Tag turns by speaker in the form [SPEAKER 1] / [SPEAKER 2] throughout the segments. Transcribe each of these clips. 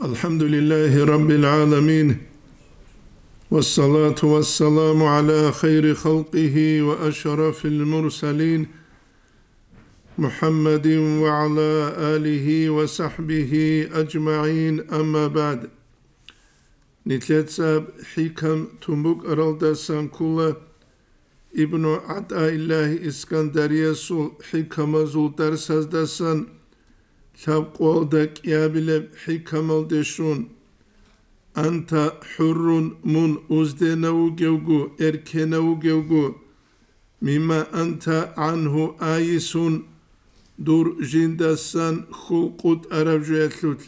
[SPEAKER 1] الحمد لله رب العالمين والصلاة والسلام على خير خلقه وأشرف المرسلين محمد وعلى آله وصحبه أجمعين أما بعد نتلتساب حكم تنبوك أرالدا سانكولا ابن عطاء الله إسكندرية سول حكم زول درس هزدسان თავყოლდა კიაბილებ ჰიქამალდეშუნ ანთა ჰურუნ მუნ უზდენავუ გევგუ ერქენავუ გევგუ მიმა ანთა ანჰუ აისუნ დურ ჟინდასან ხულყუტ არავჟუეთლუთ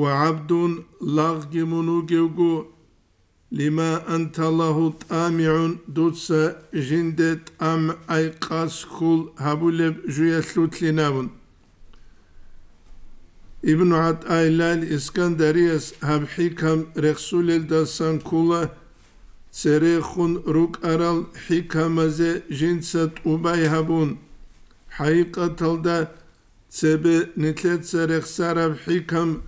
[SPEAKER 1] ვაბდუნ ლაღგიმუნუ გევგუ ლიმა ანთა ლაჰუ ტამიუნ დუცა ჟინდე ტამ აიყას ხულ ჰაბულებ ჟუეთლუთ ლინავუნ ابن عط ايلال اسكندريس هم حكم رسول الدسان كولا سريخون روك ارال حكم زي جنسات اوباي هابون حقيقة تلدا تسبة نتلت سريخ سراب حكم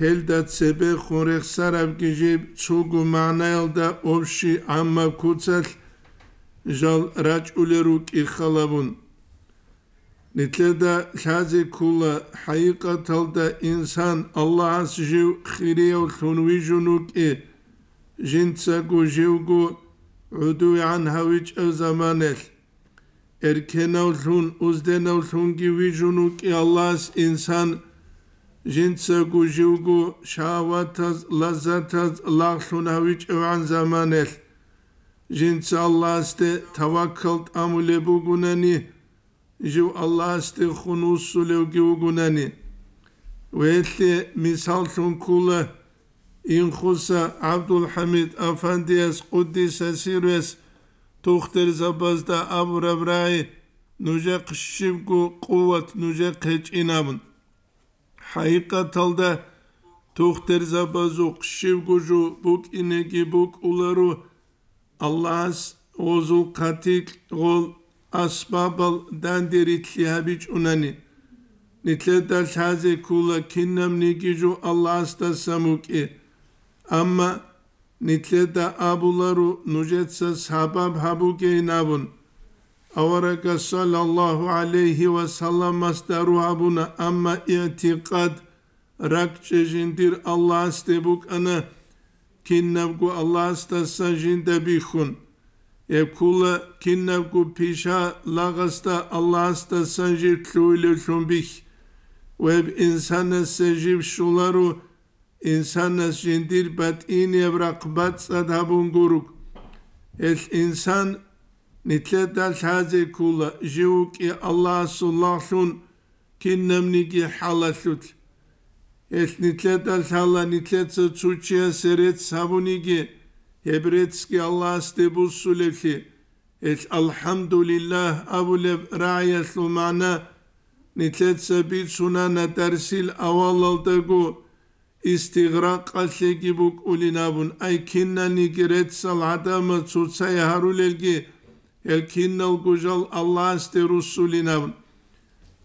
[SPEAKER 1] هل دا تسبة خون ريخ سراب جيب تسوغو معنى يلدا اوبشي عما كوتسل جال راج اولي روك اخلابون Nitleda şazi kula haykatelda insan Allah'a sijiv khiriyev tunvijunuki ki جنسكو جيوكو عدو عنها ويج زمانك erkena olsun, uzdena olsun junuk cunuk e Allah insan şahvat az şavataz az lahsun haviç evan zamanel cinse Allah'ste tavakkalt amule bu gunani جو الله استخون وصلو جوجناني ويتلي مثال شون كولا إن خصا عبد الحميد أفنديس قدس سيروس تختر دا أبو ربراعي نجا قشبكو قوة نجا قهج إنامن حقيقة تلدا تختر زبازو قشبكو جو بوك إنكي بوك أولارو الله أوزو قاتيك غول asbab dandiri tlihabic unani. Nitleta şaze kula kinnam nikicu Allah asta samuk samuki. E. Ama nitleta abularu nujetsa sahabab habuke inabun. Avaraka sallallahu aleyhi ve sallam astaru habuna ama itikad rak çeşindir Allah astebuk ana kinnam ku Allah asta sanjinde bihun.'' kulla kinna ku pisha lagasta Allah sta sanjir kluyle şumbih ve insana sejib şularu insana jindir bat in evrak bat guruk el insan nitlet dal kula, kulla jiu ki Allah sullahun kinnem nigi halasut el nitlet dal hala nitlet sa çuçiya seret sabunigi Hebretski Allah ste busulehi et alhamdulillah avulev ra'yeslu ma'na nitet sabit sunana tersil avalaldagu istigraq qashe gibuk ulinabun ay kinna nigiret saladama tsutsay harulelgi el kinnal gujal Allah ste rusulinabun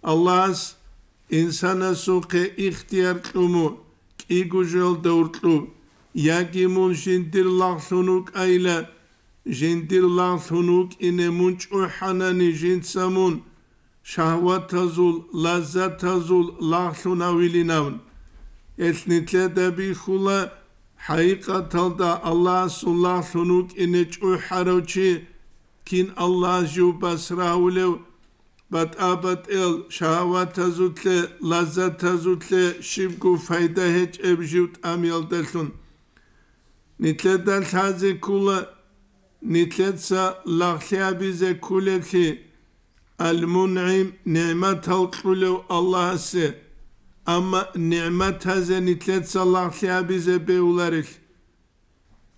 [SPEAKER 1] Allah insana suqe ihtiyar qumu ki gujal dawrtlub yaki mun shintir lak sunuk ayle jintir lak sunuk ine munç hanani jint samun şahvat hazul lazzat hazul lak sunavilinavun esnitle de bir hula haykatında Allah sullah sunuk ine çuharoçi kin Allah ju basraulev bat abat el şahvat hazutle lazzat hazutle şibku fayda hiç ebjut amyal desun.'' Nitletas hazi kula nitletsa lahya bize kuleki el mun'im nimet halkulu Allah'a se ama nimet haze nitletsa lahya bize beularek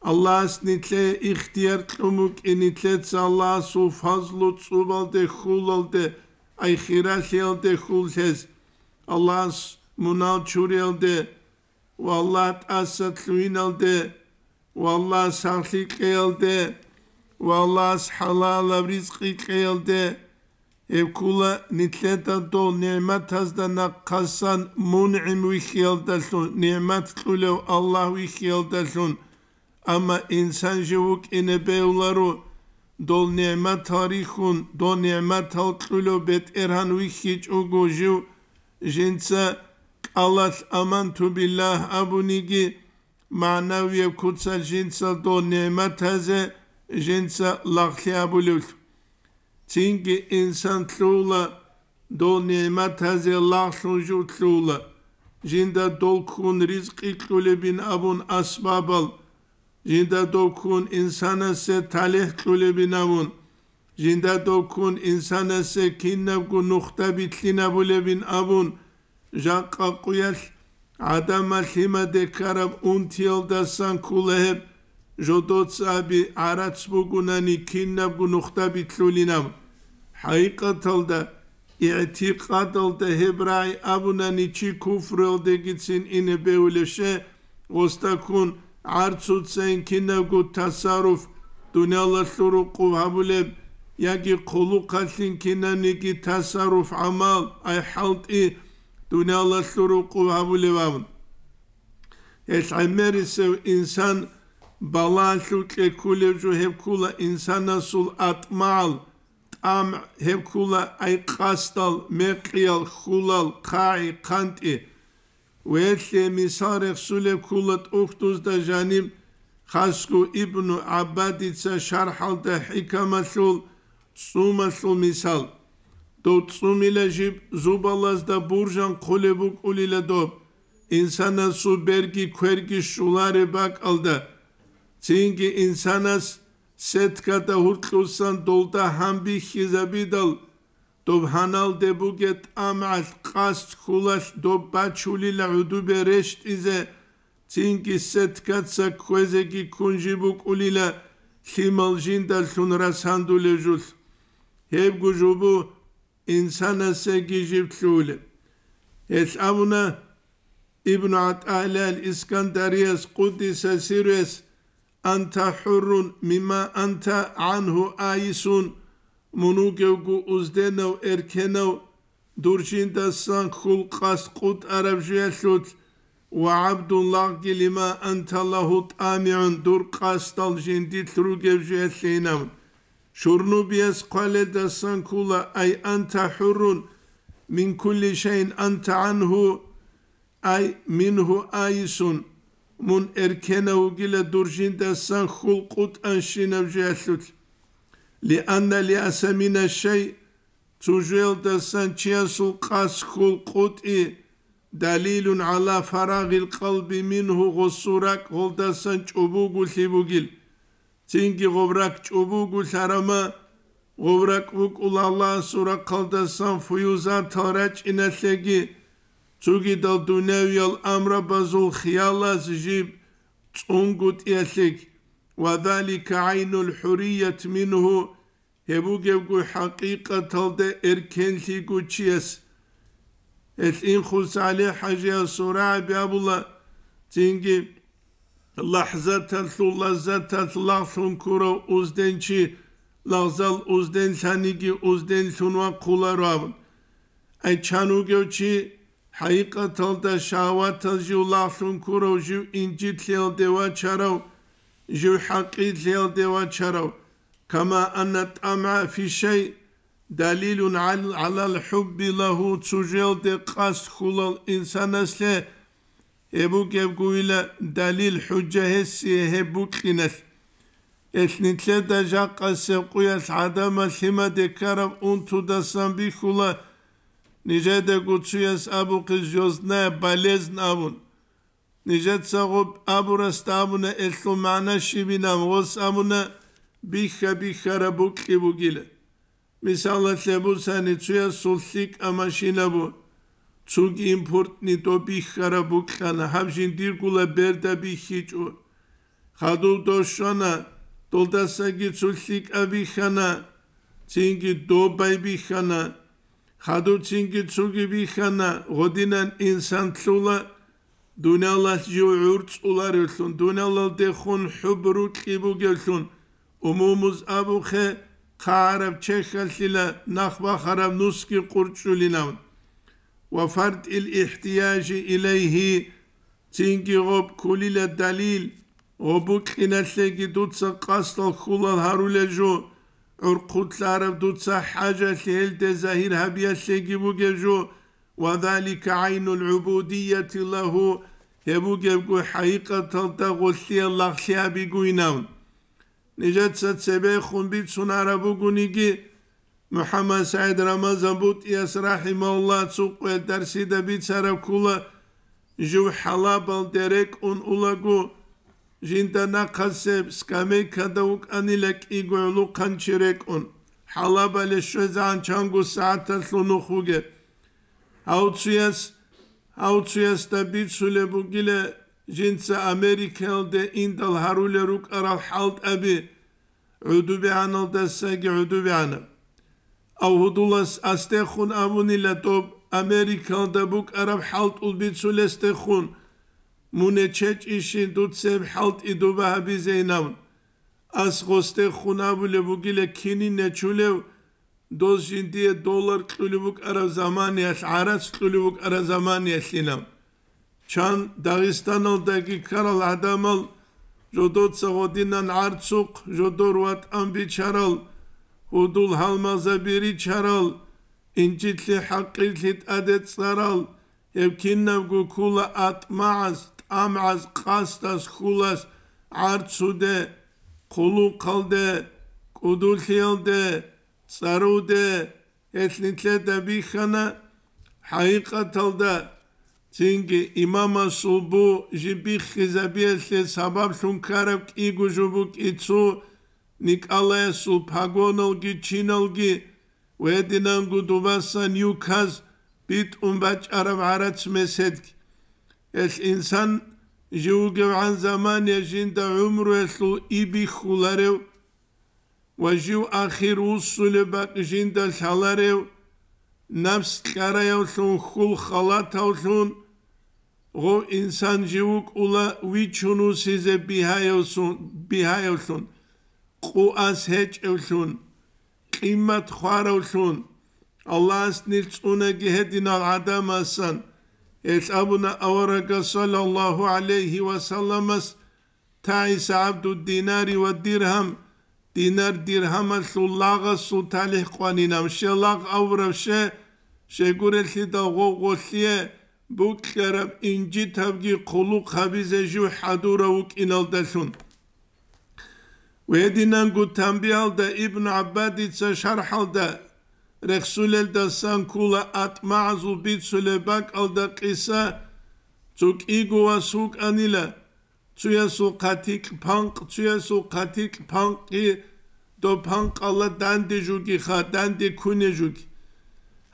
[SPEAKER 1] Allah nitle ihtiyar kumuk e nitletsa Allah su fazlu tsubal de hulal de ay hirahil de hul hez şey Allah munal çuril de asat luinal de Vallahi sahlik geldi. Vallahi halala rizki geldi. Ev kula nitleta dol nimet hazdana kasan mun'im vihyeldesun. Nimet kulev Allah vihyeldesun. Ama insan jevuk ine bevlaru. Dol nimet tarihun. Dol nimet halkulev bet erhan vihiç ugojiv. Jinsa Allah aman tu billah abunigi manevje kuca žinca do nema teze žinca lahja buljuk. Çünkü insan trula do nema teze lahlu ju trula. Jinda dolkun rizki kulübin abun asbabal. Jinda dokun insana se talih kulübin abun. Jinda dokun insana se kinnev gu nuhta bitlina bulebin abun. Jakka kuyash. ადამა ხიმა დეკარამ უნთიელ და სანქულეებ ჟოდოცაბი არაცბუგუნანი ქინნაბგუ ნუხთაბი თლულინამ ჰაიყათალ და იეთიყათალ და ჰებრაი აბუნანი ჩი ქუფრელ დეგიცინ ინე ბეულეშე ოსტაკუნ არცუცენ ქინნაბგუ თასარუფ დუნიალა სურუ ყუვაბულებ იაგი ხულუ ქალინ ქინანიკი თასარუფ ამალ აი ჰალტი დუნალასურუ ყავულევამ ეს ამერის ინსან ბალანსუ კეკულევჟუ ჰევკულა ინსანასულ ატმალ ამ ჰევკულა აიყასტალ მეყიალ ხულალ ხაი ხანტი ვეშე მისარე სულეკულად უხტუს და ჟანი ხასკუ იბნუ აბადიცა შარჰალ და ჰიკამასულ სუმასულ მისალ დოცუმილაჟიბ ზუბალას და ბურჟან ქოლებუ კულილა დო ინსანას სუბერგი ქერგი შულარე ბაკალდა წინგი ინსანას სეთკა და ჰურტლუსან დოლდა ჰამბი ხიზაბიდალ დო ჰანალ დებუგეთ ამას ყას ხულაშ დო ბაჩული ლაუდუ ბერეშტ იზე წინგი სეთკა ცა ქვეზეგი კუნჯიბუ კულილა ხიმალჟინ და ლუნრა სანდულეჟულ ჰებგუჟუბუ insana segijib şule. Eşavuna İbn At'alel İskandariyes Kudise Sirves Anta hurrun mima anta anhu aisun munugevgu uzdenev erkenev durşinda san hulkas kut arabjuya şut ve abdullah gilima anta lahu Dur durkas daljindi trugevjuya şeynavun شرنوبيس قال دسان كولا أي أنت حر من كل شيء أنت عنه أي منه آيس من إركنه جل درجين دسان خلقوت أنشين بجهلت لأن لأس من الشيء تجيل دسان تيسو قاس خلقت إيه دليل على فراغ القلب منه غصورك هل دسان چوبوغو ثيبوغيل Çünkü kovrak çubuğu sarama, kovrak uk ulalla sura kaldasan fuyuzan taraç inetlegi, çünkü dal dünevyal amra bazul khiyalaz jib, tsungut yetlik, ve zalika aynul hurriyet minhu, hebu gevgu hakikatalde erkenli guçiyes. Et in khus aleyh sura abi abullah, çünkü لحظة تلو لحظة تلو لحظون كورو اوزدن چي لغزال اوزدن سانيگي اوزدن سنوا قولا راون اي شانو گو چي حقيقة تل دا شاوا تل جو لحظون كورو جو انجي تليل ديوا چارو جو حقي تليل ديوا چارو كما أن تأمع في شيء دليل على الحب له تجيل دي قاس خلال إنسان أسلي Ebu Gevgu'yla delil hücce hessi hebu kines. Esnitle de jakka sekuyas adama sima de karav untu da sambikula nice de guçuyas abu kız yozna balezn avun. Nice tsağub abu rastavuna eslu mana şibinam vos amuna bihka bihka rabuk ibu gile. Misalle bu sani çuyas sulsik amaşina bu. Цуг импортни то бихара букхана хамшин диргула берда бихичу. Хаду дошана долдасаги цуллик абихана цинги добай бихана хаду цинги цуги бихана годинан инсантлула дуналас жуурц уларулун дуналал дехун хубрут кибугелун умумуз абухе қараб чехалила нахва харам нуски қурчулинам وفرد الاحتياج إليه تينجي غب كل الدليل وبك لكي دوتسا قصد خلا لجو عرقوت لارب دوتسا حاجة لهل تزاهير هبيا سيجي بوجو وذلك عين العبودية له يبوجيبو حقيقة تغسي الله سيابي قوينون نجات ستسبيخون بيت بيتسون عربو قنيجي محمد سعيد رمضان بوتياس رحمه الله سوق الدرسي ده بيتسارة كولا جو حلا بالدريك اون اولاقو جنتا ناقصب سكامي كدوك اني لك ايقوالو قنشريك اون حلا بالشوه زعان چانقو ساعتا تلونو خوغي هاو تسوياس هاو تسوياس ده بيتسو لبو جيلة جنتا امريكا ده اندال هارو لروك ارال حالت ابي عدو بيانال ده ساقي عدو بيانال აუდულას ასტეხუნ ამუნილატო ამერიკან და ბუკ араბ ჰალტულ ბიცულესტეხუნ მუნე ჩეჭიშინ დუცემ ჰალტი დუბაბი ზეინავ ასხოსტე ხუნაბულე ბუგილე ქინი ნეჩულე დოზინ დიე დოლარ ყილი ბუკ არა ზამანი ას არაც ყილი ბუკ არა ზამანი ესინავ ჩან დაღისტანო დაგი ქარალ ადამალ ჯოდო წოდინან არცუყ ჯოდორ ვატ ამბი ჩარალ ودول هالمزة بيري چارال انجيت لي حقي لت ادت سارال يمكن نبقو كولا اتماعز تامعز قاستاس خولاس عرصو ده خلو قل ده قدو خيال ده سارو ده اتنت لي دبي خانا حقيقة تل ده تنگي إماما صوبو جيبي خيزابي اتلي سباب شنكارب كي جوجوبو كي تسو Nikalesu Pagonolgi Chinolgi Wedinangu Dubasa Newkas Bit Umbach Aravarats Mesedk Es insan Juge an zaman yaşın da umru eslu ibi hularev ve jiu ahir usulü bak jin da salarev nafs karaya olsun hul halat olsun o insan jiuk ula vichunu size bihay olsun bihay olsun. ყუას ეჭევშუნ ყიმათ ხვარავშუნ ალას ნილწუნაგი ჰედინა ადამასან ესაბუნა ავარაკა სალალლაჰუ ალეიჰი ვასალამას تايس عبد الدينار والدرهم دينار درهم سلاغ سوتاليح قواني نام شلاغ أورب شه شكور الشيطة غوغوثية بوك شرب إنجي تبقي قلو خبيزة جو حدورة وكينال دسون ويدينان قطان بيال دا ابن عباد اتسا شرحال دا رخسول دا سانكولا اتماع زو بيت سلباك دا قيسا توك ايقو واسوك انيلا تويا سو قاتيك پانق تويا سو قاتيك پانق دو پانق الله دان دي جو كي خا دان دي كون جو كي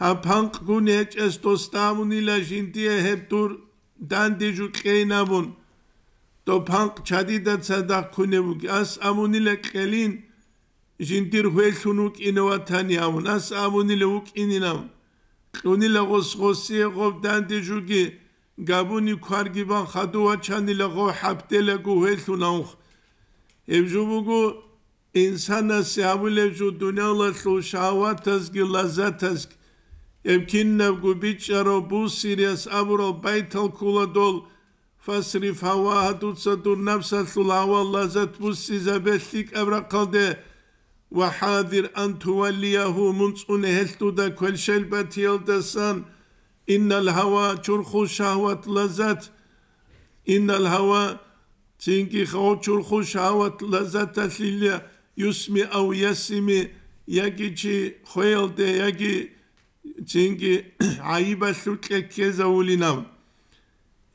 [SPEAKER 1] ها پانق كون هج استو ستامون الى جنتي هب دور دان دي جو كي نامون то панк чадида цада кунебук ас амунила келин жинтир хвелхуну киноватани амун ас амунила укининам кунила гос госи гов данди жуги габуни кваргибан хадува чанила го хабтеле го хвелхунау эвжубугу инсана сявуле жу дуняла шу шаватас ги лазатас эмкиннав гу бичаро бусириас абуро байтал куладол – فاصرف هواها تسد النفس الطلع واللذة تبسز بثك أبرا قلده وحاذر أن توليه منصن هلتودا كل شلبة يلدسان إن الهوى شرخ الشهوة لذة إن الهوى تنكي خو شرخ شهوة لذة ثليا يسمي أو يسمي يجي خيل ده يجي تنكي عيبة ثلك كذا ولنام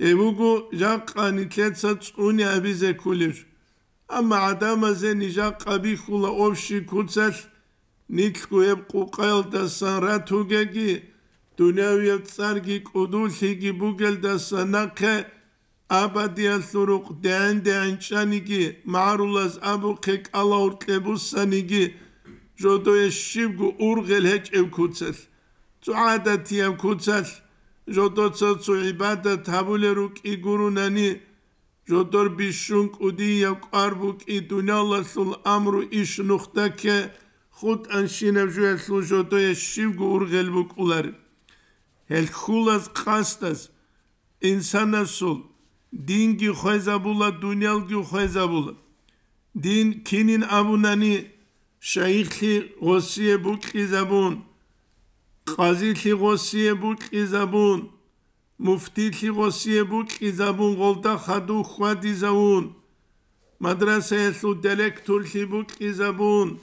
[SPEAKER 1] ევუგუ ჟაყანი ქეცა წუნი აბიზე ქულირ ამა ადამაზე ნიჟა ყაბი ხულა ოფში ქუცალ ნიქკუ ებ ყუყელ და სანრა თუგეგი დუნევი წარგი კუდულში გიბუგელ და სანახე აბადიან სურუყ დენ დენ ჩანიგი მარულას აბუ ქეკალა ურკებუსანიგი ჟოდოე შიბგუ ურღელ ჰეჭევ ქუცალ წუადათიამ ქუცალ ჟოტოცოც უიბადა თაბულე როკი გურუნანი ჟოტორ ბიშუნ კუდი იაკარბუ კი დუნალა სულ ამრუ იშ ნუხტაკე ხუთ ანშინევ ჟუელ ჟოტო ეშივ გურგელ ბუკულარ ელხულას ყასტას ინსანასულ დინგი ხეზაბულა დუნიალგი ხეზაბულა დინ კინინ აბუნანი შაიხი ღოსიე ბუკიზაბუნ қазӣ ки ғосие буд ки забун муфтӣ ки ғосие буд ки забун ғолта хаду хуади забун мадрасае ту директор ки буд ки забун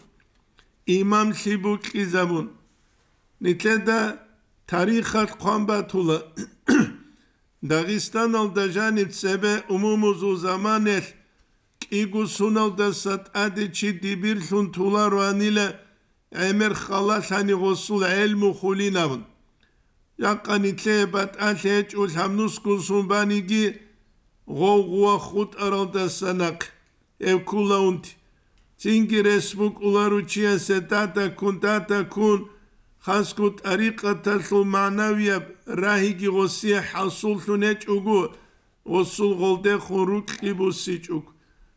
[SPEAKER 1] имам ки буд ки забун нитеда тарихат қомбатула дағистан алда жанип себе умуму зу заманех кӣ гусун алда садъади чи дибир тун туларуанила Эмер хала сани госул элму хулинавн. Якан итлебат алеч ул хамнус кусун баниги гоуа хут аралда санак эвкулаунт. Цинги республик улар учия сетата кунтата кун хаскут ариқата сул манавия рахиги госи хасул тунеч угу госул голде хурук кибусичук.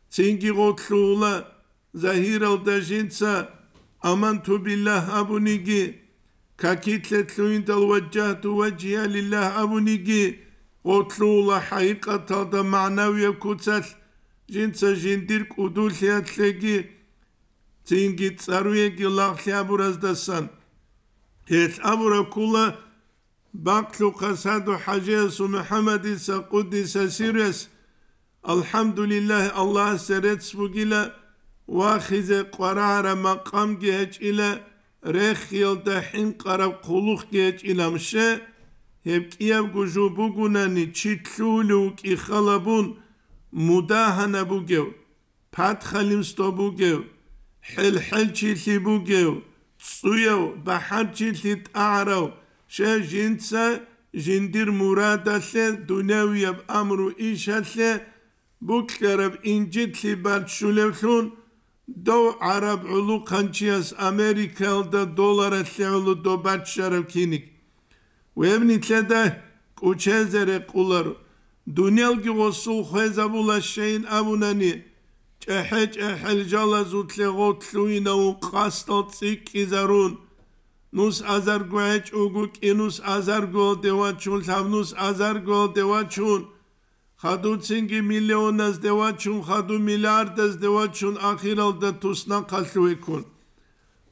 [SPEAKER 1] Цинги готлула захиралда жинца Aman tu billah abunigi kakitlet luyindal vecahtu vecihe lillah abunigi otlula haykata da manaviye kutsal jinsa jindirk uduliyatlegi tingi tsaruyegi lahli aburazdasan et abura kula baklu kasadu hacesu Muhammedisa kudisa sires Elhamdülillah Allah serets bugile ვახიზე ყარარა მაყამ გეჭილე რეხილ და ჰიმ ყარა ყულუხ გეჭილამშე ჰებკიევ გუჟუ ბუგუნანი ჩიტლულუ კი ხალაბუნ მუდაჰანა ბუგევ ფათხალიმ სტობუგევ ჰელ ჰელ ჩილი ბუგევ წუიევ ბაჰარ ჩილი ტაარავ შე ჟინცა ჟინდირ მურადალე დუნევიევ ამრუ იშალე ბუკერებ ინჯი თლიბალ შულევ ხუნ და არაბ ულუ ყანჩიას ამერიკელ და დოლარა შეულუ და ბაჩშარავ ქინიკ ვემნი წედა კუჩეზერე ყულარ დუნიელგი ვოსულ ხეზაბულა შეინ ამუნანი ჭეჰეჭ ეჰელჯალა ზუთლეღო თლუინა უყასტო ციკიზარუნ ნუს აზარგუეჭ უგუ კინუს აზარგო დევაჩუნ თავნუს აზარგო დევაჩუნ აზარგო დევაჩუნ ხადუ ცინგი მილიონას დევა ჩუნ ხადუ მილიარდას დევა ჩუნ ახირალ და თუსნა ხალხვე ქონ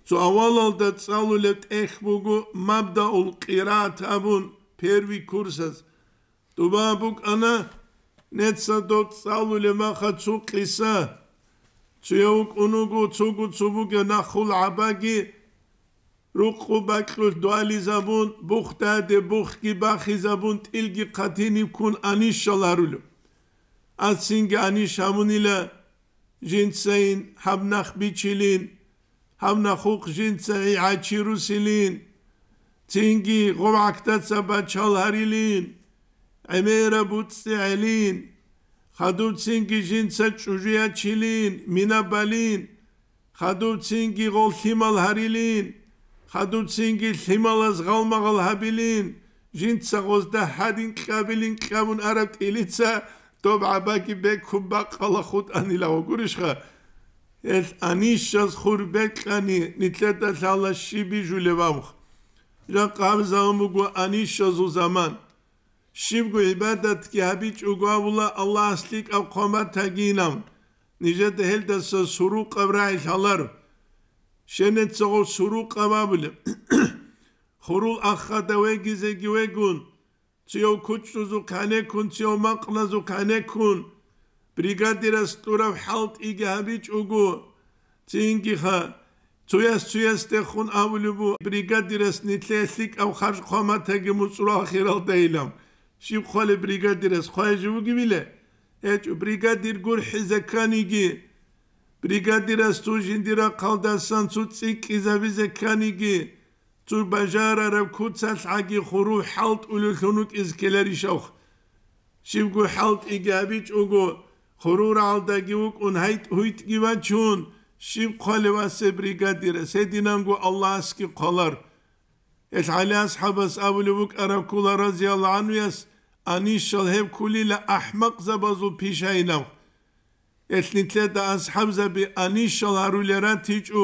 [SPEAKER 1] ცო ავალალ და წალულე ტეხბუგუ მაბდა ულ ყირათ აბუნ ფერვი კურსას დუბა ბუკ ანა ნეცა დო წალულე მახა ცუ ყისა ცუ უკუნუგუ ცუგუ ცუბუგე ნახულ აბაგი ruqqu baklus duali zabunt buxta de buxki bakhi zabunt ilgi qatini kun anish shalarulu از سینگ انیش همونیل جنسین هم نخ بیچیلین هم نخوق جنسعی عاچی روسیلین تینگی غمعکتت سبا چال هریلین عمیر بود سعیلین خدود سینگی جنسه چوجیا چیلین مینا بلین خدود سینگی هاریلین، هریلین ხადუცინგი ლიმალას ღალმაღალ ჰაბილინ ჟინცაღოს და ჰადინ ყაბილინ ყამუნ არაბ ტილიცა დობაბაკი ბექუბა ყალახუტ ანილა ოგურიშხა ეს ანიშას ხურბეკანი ნიტლეტა ლალა შიბი ჟულევამხ რა ყავზამუგუ ანიშას უზამან შიბგუ იბადათ კი აბიჭ უგავულა ალლა ასლიკავ ხომა თაგინამ ნიჟეთ ჰელდასა სურუ ყავრაი ხალარ შენეთ ზოღო სურუ ყავავლე ხორულ ახადავე გიზე გივეგუნ ციო კუჩუზუ ქანე კუნ ციო მაყნაზუ ქანე კუნ ბრიგადირა სტურა ჰალტ იგი ჰაბიჭუგუ ცინგი ხა ცუეს ცუეს და ხონ ავლუბუ ბრიგადირას ნიტლესიკ ამ ხარშ ხომათეგი მუცრო ახირალ დეილამ შიბ ხოლე ბრიგადირას ხოეჟუგი ვილე ეჭ ბრიგადირ გურ ჰიზეკანიგი ბრიგადირა სუჟინდირა ყალდასან სუ ციკიზავიზე ქანიგი ზურ ბაჟარა რა ქუცალ აგი ხურუ ჰალტ ულულუნუკ იზკელერ იშავხ შიმგუ ჰალტ იგაბიჭ უგუ ხურუ რალდაგი უკ უნ ჰაიტ ჰუიტ გივა ჩუნ შიმ ყალევასე ბრიგადირა სედინანგუ ალლასკი ყალარ ეს ალიას ჰაბას აბულუკ არაკულა რაზიალ ანუ ეს ანიშალ ჰებ ქულილა აჰმაყ ზაბაზუ ფიშაინავხ ეს ნიცე და ასჰამზები ანიშალ არულერან თიჭუ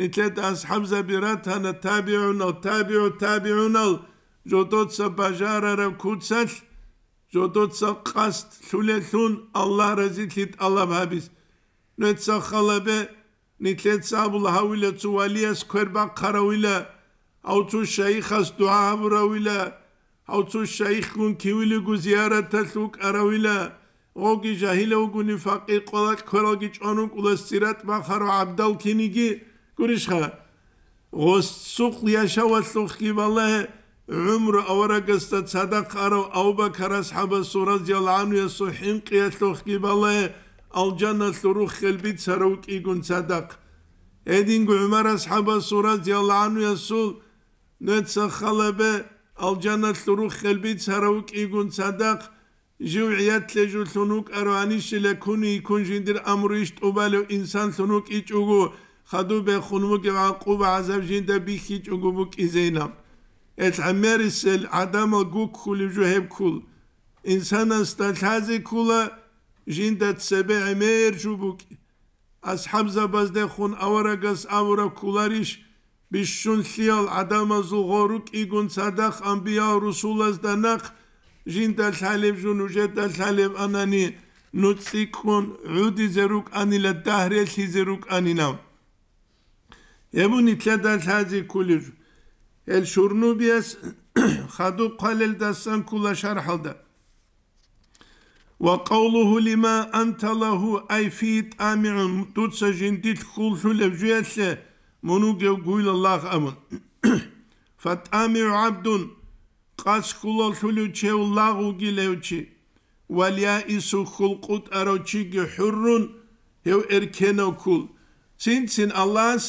[SPEAKER 1] ნიცე და ასჰამზები რათანა ტაბიუნალ ტაბიუ ტაბიუნალ ჯოდოცა ბაჟარარა ქუცალ ჯოდოცა ყასტ სულელუნ ალლა რაზითით ალამაბის ნეცა ხალაბე ნიცე საბულ ჰავილა ცვალიას ქერბა ხარავილა აუცუ შეიხას დუა ამრავილა აუცუ შეიხუნ ქივილი გუ ზიარათას უკარავილა ოგი ჯაჰილე უგუნი ფაყი ყველა ქველო გიჭონუ კულეს ცირატ მახარო აბდალ ქინიგი გურიშხა ოს სუყლიაშა ვასუხი ვალე عمر اورگست صدق قرو او بکر اصحاب سورز جل عن يسو حين قيت لو خيباله الجنة سرو خل بيت سرو كيغون صدق ادين عمر اصحاب سورز جل عن يسو نت سخلبه الجنة سرو خل بيت سرو كيغون صدق ჟუიათ ლეჟუ ლუნუკ არვანიში ლეკუნი კუნჟინდირ ამრიშ ტუბალე ინსან ლუნუკ იჭუგუ ხადუ ბე ხუნმუ გევა ყუბა აზავჟინდა ბიხი ჭუგუ ბუკ იზენა ეს ამერის ადამ გუ ქული ჟუ ჰებ ქულ ინსანას და ლაზი ქულა ჟინდა ცებე ამერ ჟუ ბუკ ას ჰამზა ბაზდე ხუნ ავარაგას ავრა ქულარიშ ბიშუნ ხიალ ადამ ზუ ღორუკ იგუნ სადახ ამბია რუსულას და ნახ Jintel salib junujetel salib anani nutsikkun udi zeruk anile dahre sizeruk aninav. Yemun itledel hazi kulür. El şurnu biyes hadu kalel dastan kula şarhalda. Ve kavluhu lima antalahu ay fi tami'un tutsa jindit kul şu levcüyetse bunu gevguyla Allah amın. Fatami'u abdun ყაცკულო შული ჩევ ლაღუ გილევჩი ვალია ისუ ხულყუტ აროჩი გიჰურუნ ევ ერქენო ქულ წინცინ ალას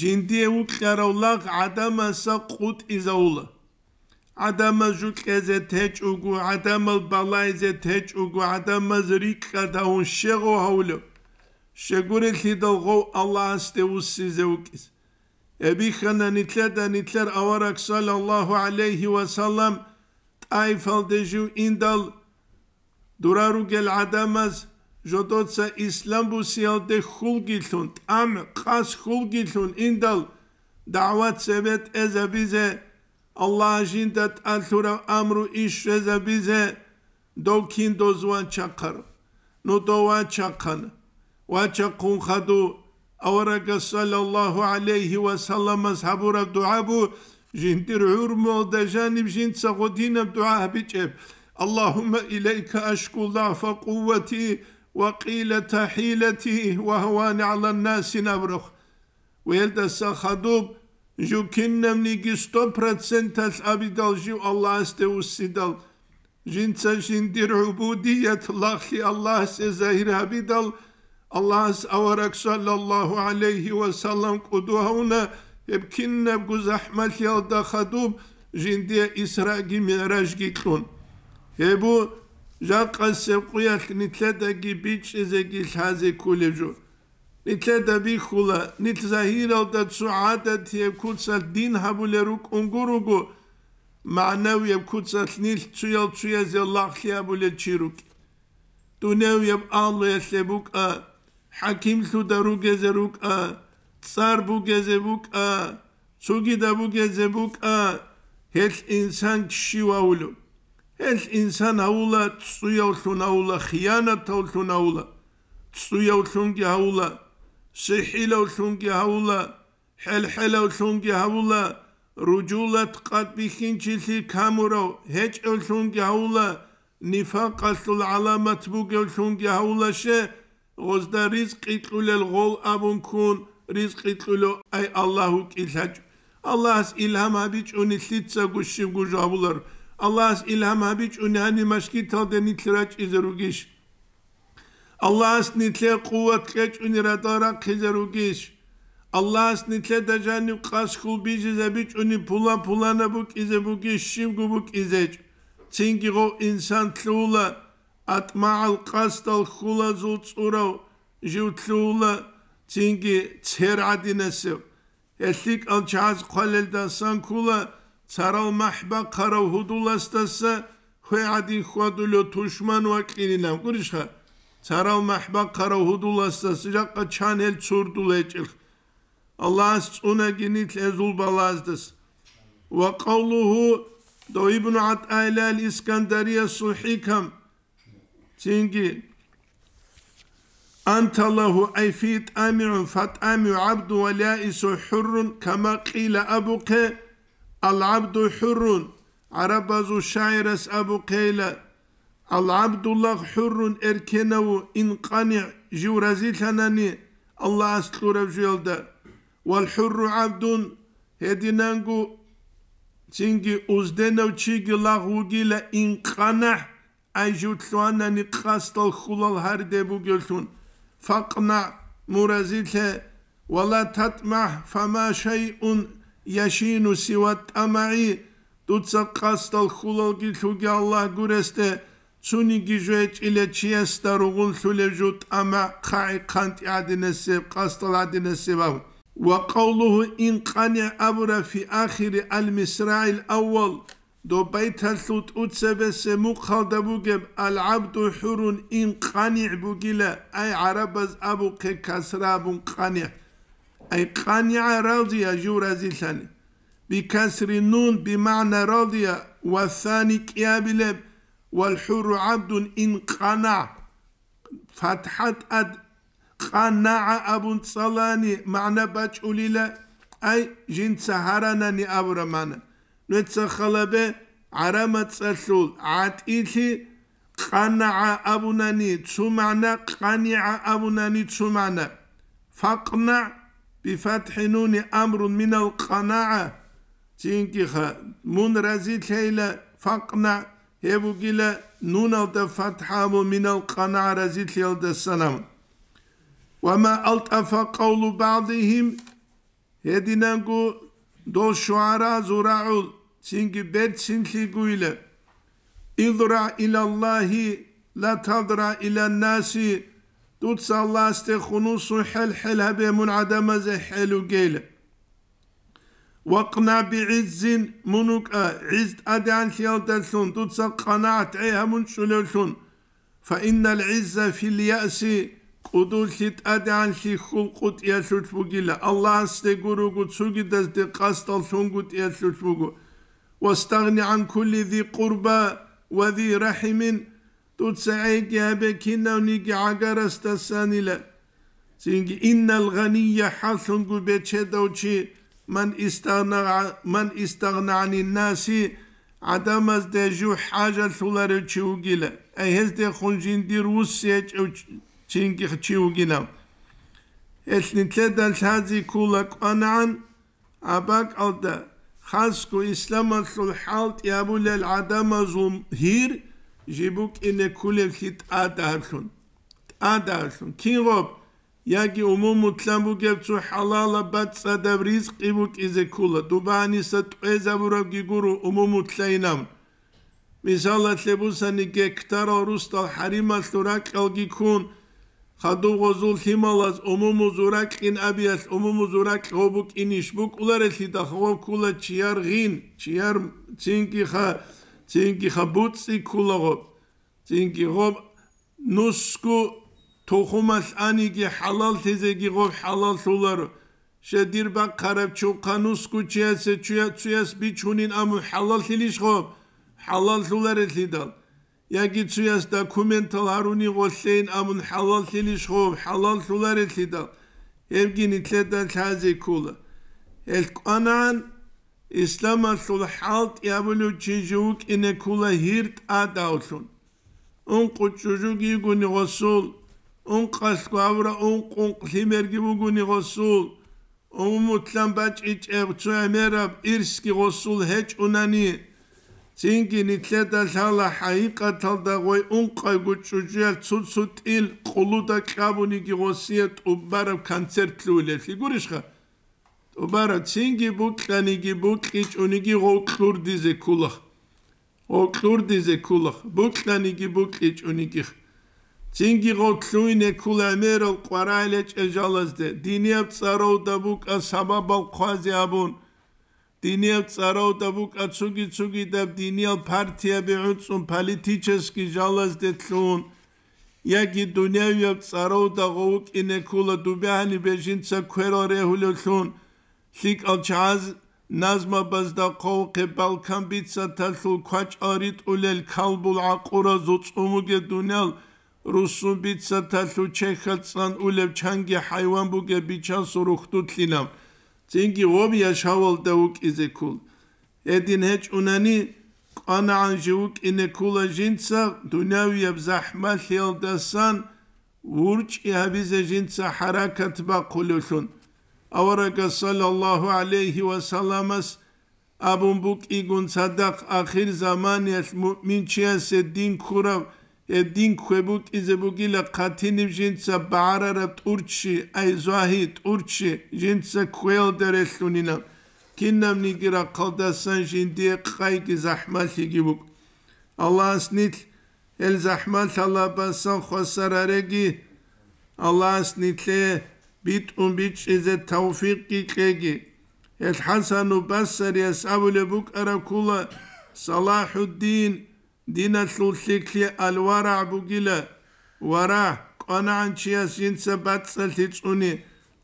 [SPEAKER 1] ჟინდიე უკარო ლაღ ადამასა ყუტ იზაულა ადამა ჟუკეზე თეჭუგუ ადამა ბალაიზე თეჭუგუ ადამა ზრიკა დაუნ შეღო ჰაულო შეგურილ ჰიდო ღო ალას დევუსიზე უკის Ebihan'da nitlerden nitler avarak sallallahu aleyhi ve sellem Ayfal deju indal duraru gel adamaz jodotsa İslam bu siyalde hulgilun am kas hulgilun indal davat sebet eze bize Allah jindat altura amru iş eze bize dokin dozvan çakar no dova çakan va çakun khadu أورك صلى الله علیه و عليه وسلم أصحاب رب دعابو جنت رعور مولد جانب جنت سغدين دعا بجيب اللهم إليك أشكو ضعف قوتي وقيلة حيلتي وهوان على الناس نبرخ ويلد سخدوب جو كنا نيجي ستو برسنت الأبدال جو الله استو السدال جنسا سجن دير عبودية الله الله سيزاهر أبدال Allahs avarak sallallahu aleyhi ve sellem kuduhavne hep kinne bu zahmet yalda hadub jindiye isra gimiraj gitlun. He bu jaka sevkuyat nitleda gibi çize gilhazi kulecu. Nitleda bi kula nit zahir alda suadet ye kutsal din habuleruk ungurugu maneviye kutsal nil tuyal tuyaz yallahliya bule çiruk. Dunevye allu yeslebuk a ჰაკიმ თუ დარუგეზე რუკა цар ბუგეზე ბუკა ჩუგი დაბუგეზე ბუკა ეს ინსან შივაულო ეს ინსან აულა წუიოთუნ აულა ხიანათოთუნ აულა წუიოთუნ კი აულა სიჰილოთუნ კი აულა ჰელჰელოთუნ კი აულა რუჯულათ ყატბიხინჩილი ქამურო ჰეჭოთუნ კი აულა ნიფაყასულ ალამათ ბუგეთუნ კი აულაშე ოს და რიზკი ყიყულელ ღოლ აბუნქუნ რიზკი ყიყულო აი ალლაჰუ კილჰაჯ ალლაჰს ილჰამა ბიჭუნი ლიცა გუში გუჟაბულარ ალლაჰს ილჰამა ბიჭუნი ანი მაშკი თოდე ნიტლა ჭიზრუგიშ ალლაჰს ნიტლე ყუვათ ყეჭუნი რატარა ხიზრუგიშ ალლაჰს ნიტლე დაჟანი ყასხულ ბიჯიზე ბიჭუნი ფულა ფულანა ბუკიზე ბუკიშ შიმგუ ბუკიზეჭ ცინგიღო ინსან თლულა атма алқастал хулазул цура жутлула цинги цэрадинасе эллик алчаз қалэлдан санкула царал махба қара худуластаса хуади хуадуло тушман вақиринам куришха царал махба қара худуластаса жаққа чанэл цурдулэчил аллас цунагини тезулбалаздыс ва қаулуху до ибн ат айлал искандария сухикам تنجيل أنت الله أي في طامع فطامع عبد واليائس حر كما قيل أبوك العبد حر عربز الشاعرس أبو قيل العبد الله حر إركنو إنقنع جو رزيلناني الله أسلو ربجيلدا والحر عبد هدينانجو تنجي أزدنو تشيجي الله وجيلا إنقنع أجود أجوتلوانا نقاست الخلال هرده قلتون فاقنع مرزيته ولا تطمع فما شيء يشين سوى التمعي الطمع تلخول الخلال قلتوغي الله قرسته تسوني جيجويت إلى تشيستا رغل تلجوت أما خاي قانت عدن السيب عدنسيب عدن السيب وقوله إن قنع أبرا في آخر المسرع الأول دو دوبيت هالثوت أتسبس مقهل دبوجب العبد حر إن قانع بوجلا أي عربز أبو كسراب قانع أي قانع راضي جورا زي ثاني بكسر النون بمعنى راضية والثاني كيابلب والحر عبد إن قنع فتحة أد قنع أبو صلاني معنى باتش أي جنس هرناني أبرمانا ნეცახალაბე არამაცასულ ატიში ყანაა აბუნანი ცუმანა ყანია აბუნანი ცუმანა فقنع بفتح نون أمر من القناعة تينكيخا من رزي تيلا فقنع هبو قيلا نون أو فتحة من القناعة رزي تيلا السلام وما ألطف قول بعضهم هدينا دو شعراء زراعول çünkü dersin güyle İdra ilallahi la tadra ilen nasi tutsallah ste hunusu hel hel habe munadamaze helu geyle. وقنا بعز منك عز أدعن سيادتون تتسق قناعت أيها من شلولتون فإن العز في اليأس قدوشت أدعن سي خلقت يسوت بقيلة الله استقرقت سجدت قصد سنقت يسوت بقيلة واستغن عن كل ذي قربى وذي رحم تتسعيك يا بكنا ونيك عقر استسانلا سينك إن الغني حثن قبيتشي دوتشي من استغنى من استغنى عن الناس عدم از دجو حاجة ثلر تشوغيلا أي هز دي خنجين دي روسيا تشينك تشوغيلا إثنين تلدى الهازي كولك أنعن أباك ألدا ხალსკო ისლამალ ჰალტ იაბულელ ადამაზუმ ჰირ ჟიბუკ ინე ქულელ ჰიტ ადარხუნ ადარხუნ ქინღობ იაგი უმუმუთლამუგებ წუ ჰალალა ბაცადავ რიზყი ბუკიზე ქულა დუბანისა ტყეზავურა გიგურუ უმუმუთლაინამ მისალა თლებუსანი გექტარო რუსტალ ჰარიმალ თურა ყელგი ქუნ ხადუღოზულ ჰიმალას ომომუზურა კინაბიას ომომუზურა ყობუ კინიშ ბუკულარეთი და ხოვკულა ჩიარ ღინ ჩიარ წინკი ხა წინკი ხა ბუცი კულაღო წინკი ხომ ნუსკუ თოხუმას ანიგი ჰალალ თეზეგი ხომ ჰალალ სულარ შედირ ბა ხარებ ჩუყანუს კუჩიასე ჩუა ჩუას ბიჩუნინ ამ ჰალალ თილიშ ხომ ჰალალ სულარეთი და яки чуяс документал аруни гослейн амун халал сили шхов халал сулари сидал евгини тледан сази кула эл канаан ислам асул халт ябулю чижук ине кула хирт адаусун он кучужук игуни госул он каскавра он кунк симерги бугуни госул он мутлан бач ич эвцу эмераб ирски госул хеч унани წინგინი ცედა ხალა ჰაიყათალდა ღოი უნყაგუ ჩუჯელ ცუცუტ ილ ყულუ და ყაბუნი გიოსია ტუბარა კონცერტლულე ფიგურიშხა ტუბარა წინგი ბუტყანი გი ბუტყი ჩუნი გი ღოქლურდიზე ქულახ ოქლურდიზე ქულახ ბუტყანი გი ბუტყი ჩუნი გი წინგი ღოქლუინე ქულამერო ყვარაილე ჭეჟალაზდე დინიაბ წაროუდა ბუკა საბაბალ ხვაზე აბუნ დინიალ წარავდა ვუკაცუგი ცუგი და დინიალ ფარტიები უწუნ პოლიტიჩესკი ჟალას დეთლუნ იაკი დუნიავია წარავდა ვუკინე ქულა დუბიანი ბეჟინცა ქვერო რეჰულო ლუნ ლიკ ალჩაზ ნაზმა ბაზდა ყოვყე ბალკან ბიცა თალხულ ქვაჭარი ტულელ ქალბულ აყურა ზუწუმუგე დუნიალ რუსუ ბიცა თალხულ ჩეხალცან ულევ ჩანგი ჰაივანბუგე ბიჩანს რუხტუთლინამ წინკი ღობია შავალ და უკიზიქულ ედინ ეჭუნანი ყანაან ჟი უკინე ქულა ჟინცა დუნავიებ ზაჰმა ხელდასან ვურჭი აბიზე ჟინცა ჰარაკათბა ყულუშუნ ავარაკა სალალლაჰუ ალეიჰი ვასალამას აბუნბუკ იგუნ სადაყ ახირ ზამანიას მუმინჩიასე დინ ქურავ დინ ქვებულტიზებულგილა ხათინიშინცა ბარარაბ თურჩი აი ზაჰი თურჩი ჯინცა ქველდერესუნინა კინნამნი გირა ყალდასან ჯინდი ყაიგი ზაჰმალი გიბუ ალასნით ელ ზაჰმალ თალაბასან ხოსარარეგი ალასნითე ბიტუმ ბიჩიზე თავფიკი ყეგი ელ ჰასანუ ბასარიას აბულებუ ყარაკულა салахуддин დინა სულსიქლი ალვარა აბუგილა ვარა ყანანჩი ასინცა ბაცალი წუნი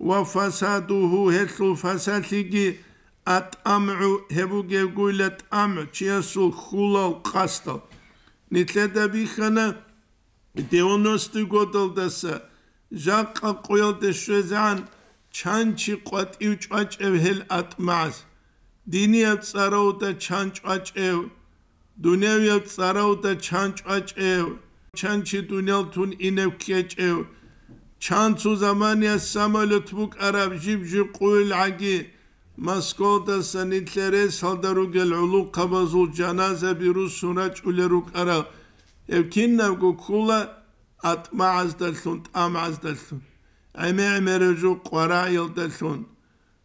[SPEAKER 1] ვა ფასადუჰუ ჰესუ ფასალიგი ატამუ ჰებუგეგულად ამ ჩიასუ ხულო ყასტო ნიტლედები ხანა დეონოსტი გოდოლდასა ჟაყა ყოილდე შვეზან ჩანჩი ყატივ ჭვაჭევ ჰელ ატმას დინია წაროუ და ჩანჭვაჭევ დუნევია წარავ და ჩანჭვაჭე ჩანჩი დუნელ თუნ ინევქეჭე ჩანცუ ზამანია სამალოთ ბუკ არავ ჟიბჟი ყულ აგი მასკოდა სანიტლერე სალდარუ გელ ულუ ყაბაზუ ჯანაზე ბირუ სუნა ჭულერუ ყარა ევკინნავ გუკულა ატმააზ და თუნ ტამაზ და თუნ აიმე აიმერჯუ ყარა ილდა თუნ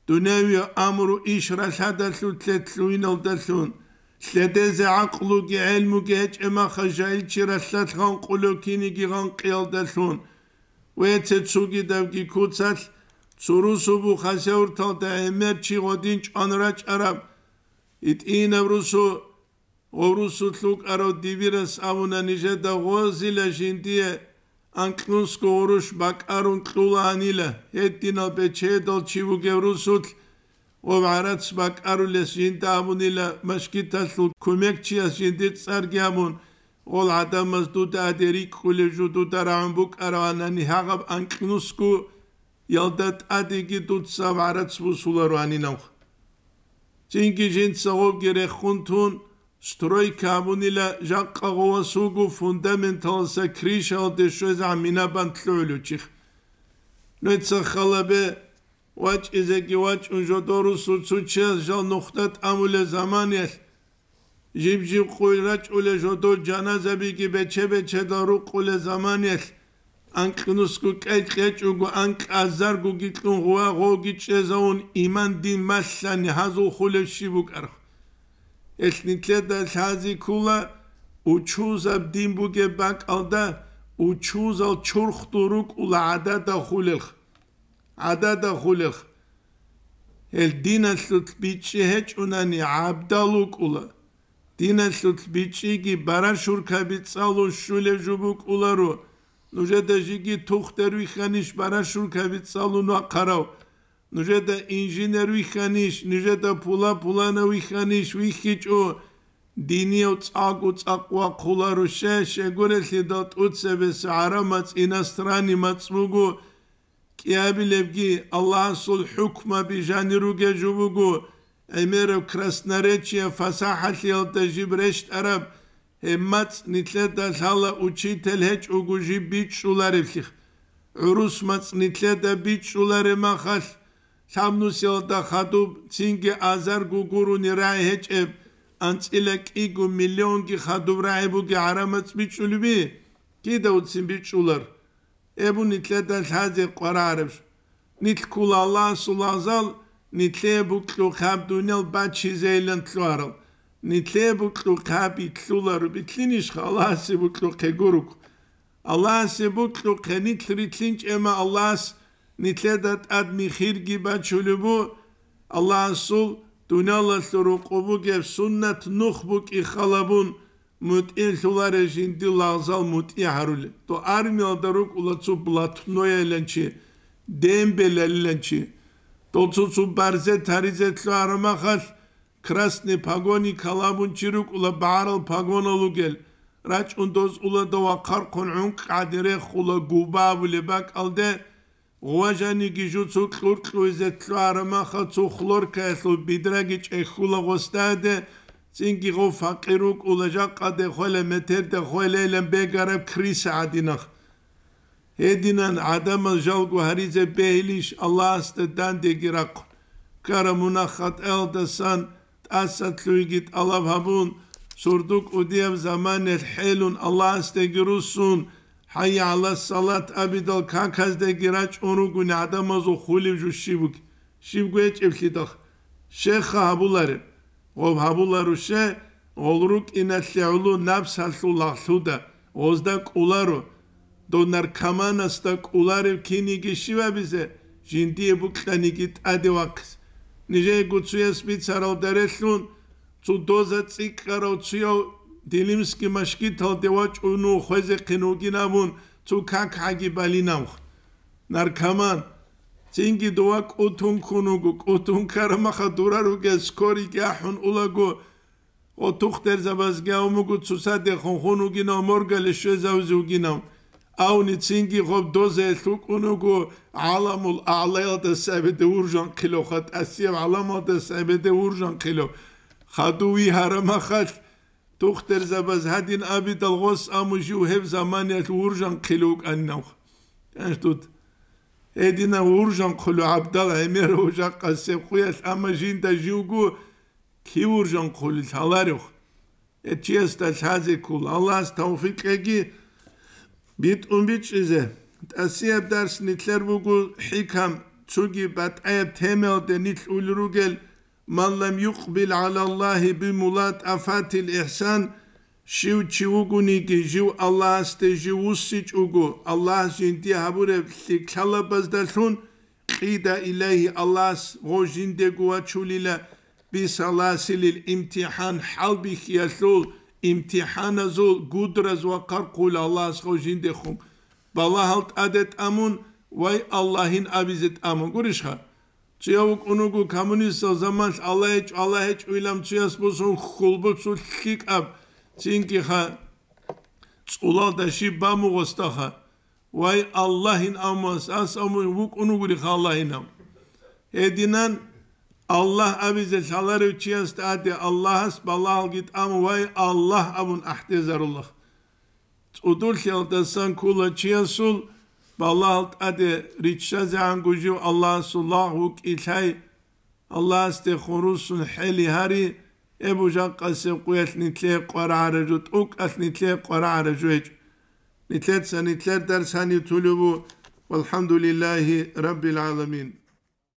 [SPEAKER 1] დუნევია ამრუ ისრა სადა თუ თლეთ თუ ინოდა თუნ შედეზე აყლუგი ელმუგე ეჭემა ხაჟა ილჩირა სათხან ყულოქინი გიღან ყელდაშუნ ვეცე ცუგი დავგი კუცალ ცურუსუბუ ხასეურთა და ემერჩი ღოდინ ჭანრა ჭარა იტინა რუსუ ორუსუ თლუკ არო დივირა სავუნა ნიჟე და ღოზილა ჟინდიე ანკნუსკო ორუშ ბაკარუნ ტულა ანილა ეტინა ბეჩედო ჩივუგე რუსუთ ومعرض سباك أرول يسجين تعمون إلى مشكي تسلو كوميك تشي يسجين دي تسارك يامون غول عدم مزدو تأديري كولي جودو ترعون بوك أروانا نحاقب أنك نسكو يلدت أديكي دو تسا معرض سبو سولارو أني نوخ تينكي جين تساقوب جيري خونتون ستروي كامون إلى جاق أغوا سوقو فوندامنتال سا كريش هل دي شوز عمينا بان تلعولو تشيخ نويتسا خلابي ვაჭ ეზე კი ვაჭ უჟოდორუ სუცუჩე ჟანოხტეთ ამულე ზამანეს ჟიბჟი ყულა ჭულე ჟოდო ჯანაზები კი ბეჩებე ჩედარუ ყულე ზამანეს ან კნუსკუ კეთხე ჭუგუ ან ყაზარგუ გიკნუ ღვა ღოგი ჩეზაონ იმან დიმასან ჰაზუ ხულე შიბუკარ ეს ნიტლე და ლაზი ქულა უჩუზა დიმბუგე ბაკალდა უჩუზა ჩურხტურუ ყულა და ხულელხ ადადა ხულიხ ელ დინასუთ ბიჭი ჰეჭუნანი აბდალუკულა დინასუთ ბიჭი კი ბარაშურქები წალო შულეჟუბუკულარო ნუჟედაჟი კი თუხტერვი ხანიშ ბარაშურქები წალო ნაყარავ ნუჟედა ინჟინერვი ხანიშ ნუჟედა ფულა ფულანავი ხანიშ ვიხიჭო დინიო წაგო წაყვა ხულარო შე შეგურეთ და თუცებს არამაც ინასტრანი მაწმუგო კიაბილებგი ალლაჰ სულ ჰუკმა ბიჟანი რუგე ჯუბუგუ ემერ ქრასნარეჩია ფასაჰალი ალდა ჯიბრეშტ араб ჰემაც ნიტლედა ლალა უჩიტელ ჰეჭ უგუჟი ბიჩულარი ფიხ რუსმაც ნიტლედა ბიჩულარი მახალ სამნუს ალდა ხადუ ცინგე აზარ გუგურუნი რაი ჰეჭე ანწილე კიგუ მილიონგი ხადუ რაი ბუგი араმაც ბიჩულები კიდე უცინ ბიჩულარი Ebu Nitletes Hazir Qararır. Nit kulallan sulazal, nitle buklu kab dunel bachi zeylen tluarıl. Nitle buklu kab itlular bitliniş Allah bu buklu keguruk. Allah bu buklu nitri ritlinç ema Allah nitle dat ad mihir gibi çulubu Allah sul dunel atlu rukubu gev bu nuhbuk halabun. მუტი ლუვარეჟინდი ლაზალ მუტი ჰარული თო არმიო და რო კულაცუ ბლატნოელენჩი დემბელელენჩი თო ცუცუ ბარზე თარიზე თლო არმახალ კრასნე ფაგონი კალამუნჩი რო კულა ბარალ ფაგონოლუგელ რაჭუნდოს ულა და ვაყარ ქონუნ ყადერე ხულა გუბავლე ბაკალდე ღვაჟანი გიჟუ ცუ ყურყუზე თლო არმახალ ცუ ხლორ ქესლ ბიდრაგი ჭეხულა ღოსტადე Çünkü o fakiruk olacak kade hole meter de holeyle begarab kris adinah. Edinen adama jalgu harize behliş Allah astedan de girak. Kara munakhat elda san asat lügit Allah habun. Surduk udiyev zaman el helun Allah aste girusun. Hayya ala salat abidal kankaz de giraç onu gün adama zo huliv ju şibuk. Şibgu eç evhidah. Şeyh habularım. ოვაბულარუშე ოლრუ კინასეულუ ნაფსალულახუდა ოზდა კულარუ დონარკამანასტა კულარი ქინიგიშივაბიზე ჟინდიებუ კლანიგი ტადევაქს ნიჟე გუცუეს ბიცარავდერესუნ ცუდოზა ციკაროციო დილიმსკი მაშკი თალდევა ჭუნუ ხეზე ქინოგინამუნ ცუ ქაკაგი ბალინავხ ნარკამან Çingi doğak otun konugu, otun karamaha durar uge skori gahun ulagu. O tuk derze bazge omugu tsusade hon hon ugina morgali şöze uzi ugina. Avni çingi hop doze etluk unugu alamul ağlayal da sebede urjan kilo. Hat asiyem alamal da sebede urjan kilo. Hadu vi haramakal. Tuk derze baz hadin abidal gos amuji u hev zamaniyat urjan kilo ugan nauk. Yani tut. Işte, Edine urżą kulu abdala emir urża kasep ama amajinta jiugu ki urżą kulu talarıq. Et yesta tazi kul Allah's tavfik egi bit umbiç ize. Tasiyab ders nitler bugu hikam tsugi batayab temelde nit ulrugel man lem yukbil alallahi bimulat afatil ihsan შივ ჩიუგუნიკი ჟუ ალას თე ჟუ უსი ჩუგუ ალას ინტი აბურე ლი ქალაბაზ და ლუნ ყიდა ილაჰი ალას ღოჟინდე გუა ჩულილა ბის ალასილი იმტიჰან ჰალბი ხიასო იმტიჰანა ზო გუდრა ზო ყარყულ ალას ღოჟინდე ხუმ ბალა ჰალტ ადეთ ამუნ ვაი ალაჰინ აბიზეთ ამუნ გურიშხა ჩიავუ კუნუგუ კამუნის ზამანს ალაჰეჭ ალაჰეჭ ვილამ ჩიასბუსონ ხულბუცუ ხიკაბ Çünkü ha წინკიხა წულადაში ბამუღოსტახა ვაი ალლაჰინ ამას ას ამუ ვუკუნუგური ხალაინამ ედინან Allah abize şalar uçiyas taati Allah as balal git am vay Allah abun ahtezarullah. Udur şalda san kula çiyasul balal taati riçşa zan gucu Allah sullahu ilhay Allah as te hurusun heli hari Ebu Cakka sevkuyet nitle kara recut ukas nitle kara recuec. Nitletsa nitlet dersani tulubu. Velhamdülillahi Rabbil alemin.